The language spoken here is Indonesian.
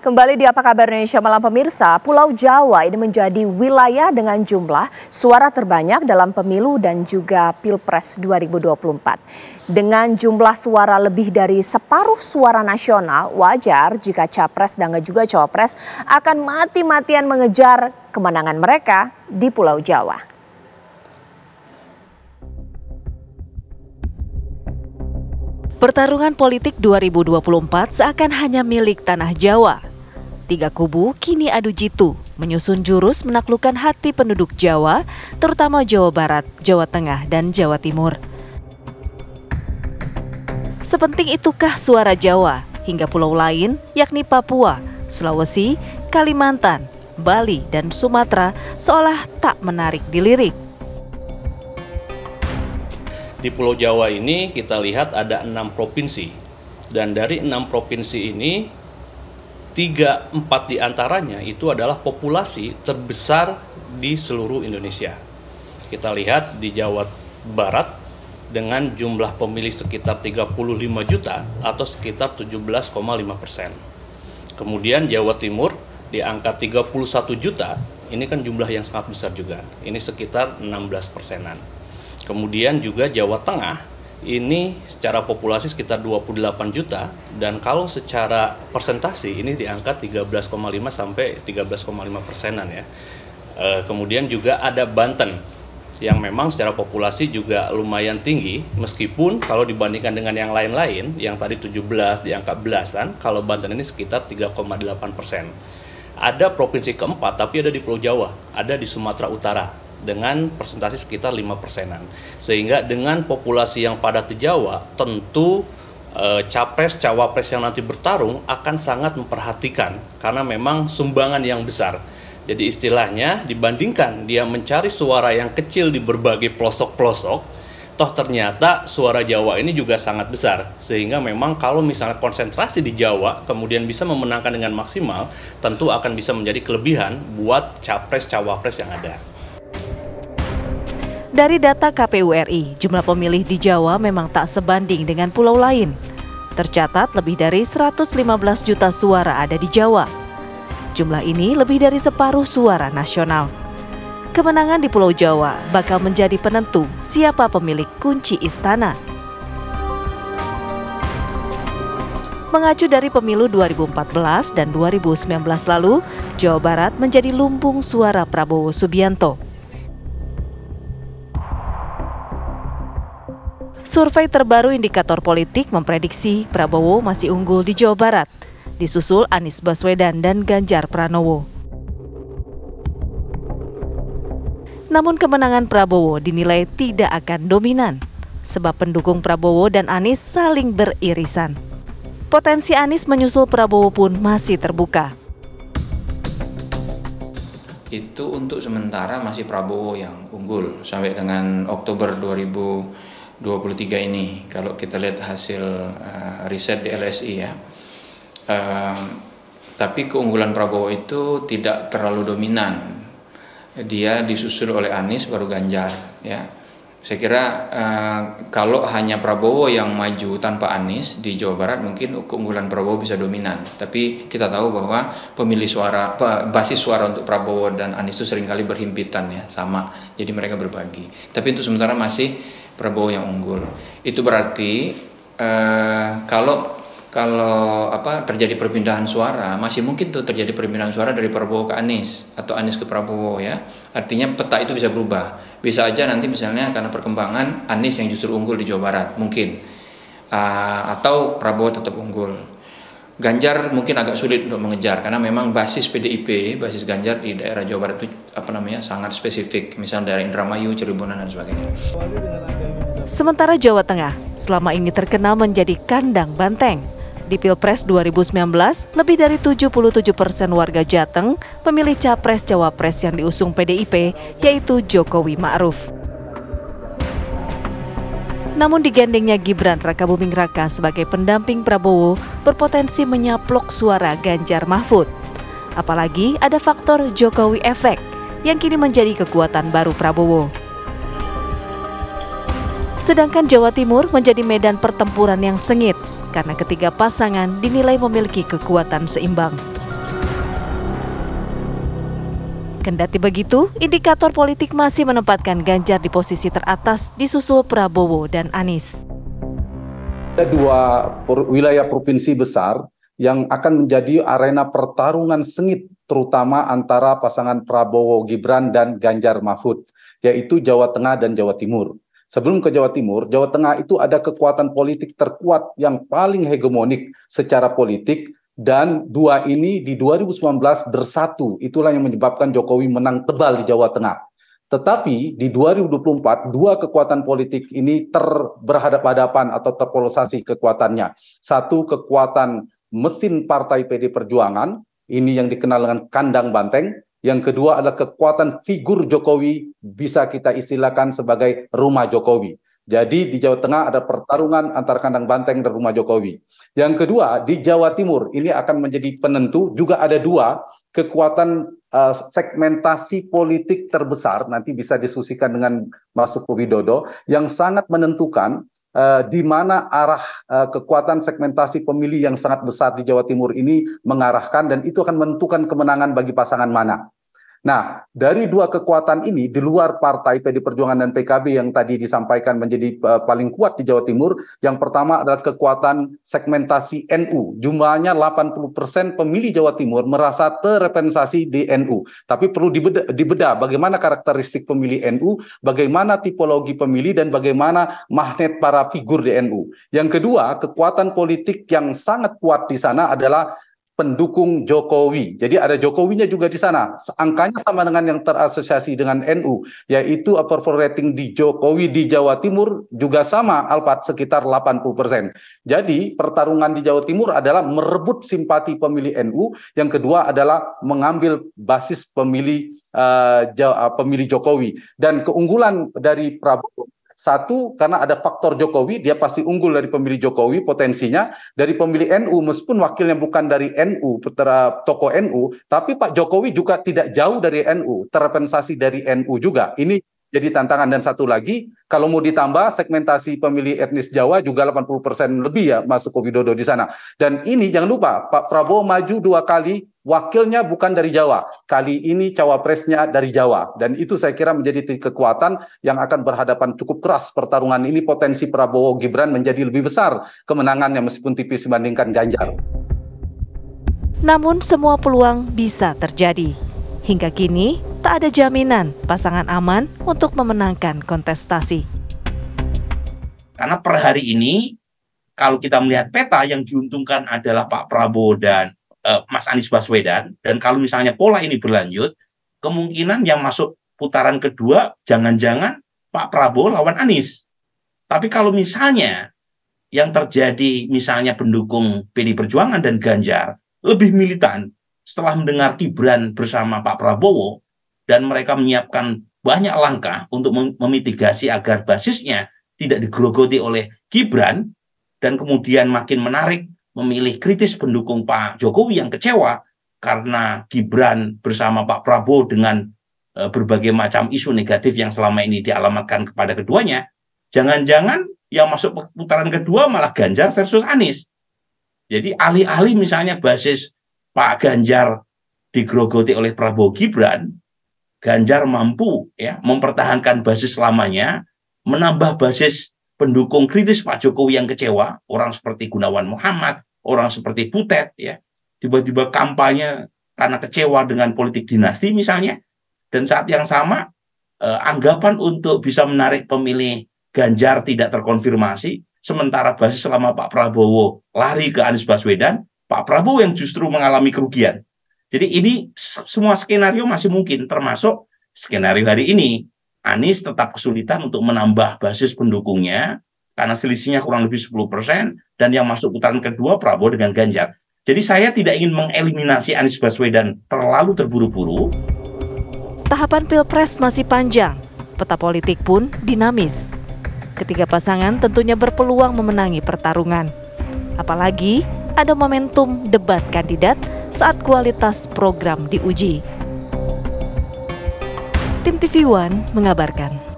Kembali di Apa Kabar Indonesia Malam Pemirsa, Pulau Jawa ini menjadi wilayah dengan jumlah suara terbanyak dalam pemilu dan juga Pilpres 2024. Dengan jumlah suara lebih dari separuh suara nasional, wajar jika Capres dan juga Cawapres akan mati-matian mengejar kemenangan mereka di Pulau Jawa. Pertarungan politik 2024 seakan hanya milik tanah Jawa. Tiga kubu kini adu jitu, menyusun jurus menaklukkan hati penduduk Jawa, terutama Jawa Barat, Jawa Tengah, dan Jawa Timur. Sepenting itukah suara Jawa hingga pulau lain, yakni Papua, Sulawesi, Kalimantan, Bali, dan Sumatera seolah tak menarik dilirik. Di Pulau Jawa ini kita lihat ada enam provinsi, dan dari enam provinsi ini tiga empat diantaranya itu adalah populasi terbesar di seluruh Indonesia. Kita lihat di Jawa Barat dengan jumlah pemilih sekitar 35 juta atau sekitar 17,5 persen. Kemudian Jawa Timur di angka 31 juta, ini kan jumlah yang sangat besar juga. Ini sekitar 16 persenan. Kemudian juga Jawa Tengah ini secara populasi sekitar 28 juta dan kalau secara persentasi ini diangkat 13,5 sampai 13,5 persenan ya. E, kemudian juga ada Banten yang memang secara populasi juga lumayan tinggi meskipun kalau dibandingkan dengan yang lain-lain yang tadi 17 di angka belasan kalau Banten ini sekitar 3,8 persen. Ada provinsi keempat tapi ada di Pulau Jawa, ada di Sumatera Utara dengan persentase sekitar lima persenan. Sehingga dengan populasi yang padat di Jawa, tentu e, capres cawapres yang nanti bertarung akan sangat memperhatikan karena memang sumbangan yang besar. Jadi istilahnya dibandingkan dia mencari suara yang kecil di berbagai pelosok-pelosok, toh ternyata suara Jawa ini juga sangat besar sehingga memang kalau misalnya konsentrasi di Jawa kemudian bisa memenangkan dengan maksimal tentu akan bisa menjadi kelebihan buat capres cawapres yang ada. Dari data KPU RI, jumlah pemilih di Jawa memang tak sebanding dengan pulau lain. Tercatat lebih dari 115 juta suara ada di Jawa. Jumlah ini lebih dari separuh suara nasional. Kemenangan di Pulau Jawa bakal menjadi penentu siapa pemilik kunci istana. Mengacu dari pemilu 2014 dan 2019 lalu, Jawa Barat menjadi lumbung suara Prabowo Subianto. Survei terbaru indikator politik memprediksi Prabowo masih unggul di Jawa Barat, disusul Anies Baswedan dan Ganjar Pranowo. Namun kemenangan Prabowo dinilai tidak akan dominan, sebab pendukung Prabowo dan Anies saling beririsan. Potensi Anies menyusul Prabowo pun masih terbuka itu untuk sementara masih Prabowo yang unggul sampai dengan Oktober 2020. 23 ini kalau kita lihat hasil uh, riset di LSI ya. Uh, tapi keunggulan Prabowo itu tidak terlalu dominan. Dia disusul oleh Anies baru Ganjar ya. Saya kira uh, kalau hanya Prabowo yang maju tanpa Anies di Jawa Barat mungkin keunggulan Prabowo bisa dominan. Tapi kita tahu bahwa pemilih suara basis suara untuk Prabowo dan Anies itu seringkali berhimpitan ya, sama. Jadi mereka berbagi. Tapi untuk sementara masih Prabowo yang unggul. Itu berarti eh, kalau kalau apa terjadi perpindahan suara masih mungkin tuh terjadi perpindahan suara dari Prabowo ke Anies atau Anies ke Prabowo ya artinya peta itu bisa berubah bisa aja nanti misalnya karena perkembangan Anies yang justru unggul di Jawa Barat mungkin uh, atau Prabowo tetap unggul Ganjar mungkin agak sulit untuk mengejar karena memang basis PDIP, basis Ganjar di daerah Jawa Barat itu apa namanya sangat spesifik, misalnya daerah Indramayu, Cirebon dan sebagainya. Sementara Jawa Tengah selama ini terkenal menjadi kandang banteng. Di Pilpres 2019, lebih dari 77 persen warga Jateng memilih capres-cawapres yang diusung PDIP, yaitu Jokowi Ma'ruf. Namun digandengnya Gibran Raka Buming Raka sebagai pendamping Prabowo berpotensi menyaplok suara Ganjar Mahfud. Apalagi ada faktor Jokowi efek yang kini menjadi kekuatan baru Prabowo. Sedangkan Jawa Timur menjadi medan pertempuran yang sengit karena ketiga pasangan dinilai memiliki kekuatan seimbang. Kendati begitu, indikator politik masih menempatkan Ganjar di posisi teratas di disusul Prabowo dan Anies. Ada dua wilayah provinsi besar yang akan menjadi arena pertarungan sengit terutama antara pasangan Prabowo Gibran dan Ganjar Mahfud, yaitu Jawa Tengah dan Jawa Timur. Sebelum ke Jawa Timur, Jawa Tengah itu ada kekuatan politik terkuat yang paling hegemonik secara politik dan dua ini di 2019 bersatu. Itulah yang menyebabkan Jokowi menang tebal di Jawa Tengah. Tetapi di 2024 dua kekuatan politik ini terberhadap-hadapan atau terpolosasi kekuatannya. Satu kekuatan mesin partai PD Perjuangan, ini yang dikenal dengan kandang banteng. Yang kedua adalah kekuatan figur Jokowi bisa kita istilahkan sebagai rumah Jokowi. Jadi di Jawa Tengah ada pertarungan antar kandang banteng dan rumah Jokowi. Yang kedua, di Jawa Timur ini akan menjadi penentu juga ada dua kekuatan uh, segmentasi politik terbesar nanti bisa disusikan dengan Mas Widodo yang sangat menentukan Uh, di mana arah uh, kekuatan segmentasi pemilih yang sangat besar di Jawa Timur ini mengarahkan dan itu akan menentukan kemenangan bagi pasangan mana. Nah, dari dua kekuatan ini di luar partai PD Perjuangan dan PKB yang tadi disampaikan menjadi uh, paling kuat di Jawa Timur, yang pertama adalah kekuatan segmentasi NU. Jumlahnya 80% pemilih Jawa Timur merasa terrepresentasi di NU. Tapi perlu dibeda, dibeda bagaimana karakteristik pemilih NU, bagaimana tipologi pemilih dan bagaimana magnet para figur di NU. Yang kedua, kekuatan politik yang sangat kuat di sana adalah pendukung Jokowi. Jadi ada Jokowinya juga di sana. Angkanya sama dengan yang terasosiasi dengan NU, yaitu approval rating di Jokowi di Jawa Timur juga sama Alfat sekitar 80%. Jadi pertarungan di Jawa Timur adalah merebut simpati pemilih NU, yang kedua adalah mengambil basis pemilih uh, pemilih Jokowi dan keunggulan dari Prabowo satu, karena ada faktor Jokowi, dia pasti unggul dari pemilih Jokowi potensinya. Dari pemilih NU, meskipun wakilnya bukan dari NU, tokoh NU, tapi Pak Jokowi juga tidak jauh dari NU, terpensasi dari NU juga. Ini jadi tantangan dan satu lagi kalau mau ditambah segmentasi pemilih etnis Jawa juga 80% lebih ya masuk ke Widodo di sana. Dan ini jangan lupa Pak Prabowo maju dua kali wakilnya bukan dari Jawa. Kali ini cawapresnya dari Jawa dan itu saya kira menjadi kekuatan yang akan berhadapan cukup keras pertarungan ini potensi Prabowo Gibran menjadi lebih besar kemenangannya meskipun tipis dibandingkan Ganjar. Namun semua peluang bisa terjadi. Hingga kini, tak ada jaminan pasangan aman untuk memenangkan kontestasi. Karena per hari ini, kalau kita melihat peta yang diuntungkan adalah Pak Prabowo dan eh, Mas Anies Baswedan, dan kalau misalnya pola ini berlanjut, kemungkinan yang masuk putaran kedua jangan-jangan Pak Prabowo lawan Anies. Tapi kalau misalnya yang terjadi misalnya pendukung PD Perjuangan dan Ganjar lebih militan setelah mendengar Gibran bersama Pak Prabowo, dan mereka menyiapkan banyak langkah untuk memitigasi agar basisnya tidak digerogoti oleh Gibran dan kemudian makin menarik memilih kritis pendukung Pak Jokowi yang kecewa karena Gibran bersama Pak Prabowo dengan e, berbagai macam isu negatif yang selama ini dialamatkan kepada keduanya, jangan-jangan yang masuk putaran kedua malah Ganjar versus Anies. Jadi alih-alih misalnya basis Pak Ganjar digrogoti oleh Prabowo Gibran, Ganjar mampu ya mempertahankan basis lamanya, menambah basis pendukung kritis Pak Jokowi yang kecewa, orang seperti Gunawan Muhammad, orang seperti Putet ya, tiba-tiba kampanye karena kecewa dengan politik dinasti misalnya, dan saat yang sama eh, anggapan untuk bisa menarik pemilih Ganjar tidak terkonfirmasi, sementara basis selama Pak Prabowo lari ke Anies Baswedan, Pak Prabowo yang justru mengalami kerugian jadi ini semua skenario masih mungkin termasuk skenario hari ini. Anies tetap kesulitan untuk menambah basis pendukungnya karena selisihnya kurang lebih 10% persen dan yang masuk putaran kedua Prabowo dengan Ganjar. Jadi saya tidak ingin mengeliminasi Anies Baswedan terlalu terburu-buru. Tahapan Pilpres masih panjang, peta politik pun dinamis. Ketiga pasangan tentunya berpeluang memenangi pertarungan. Apalagi ada momentum debat kandidat saat kualitas program diuji. Tim TV One mengabarkan.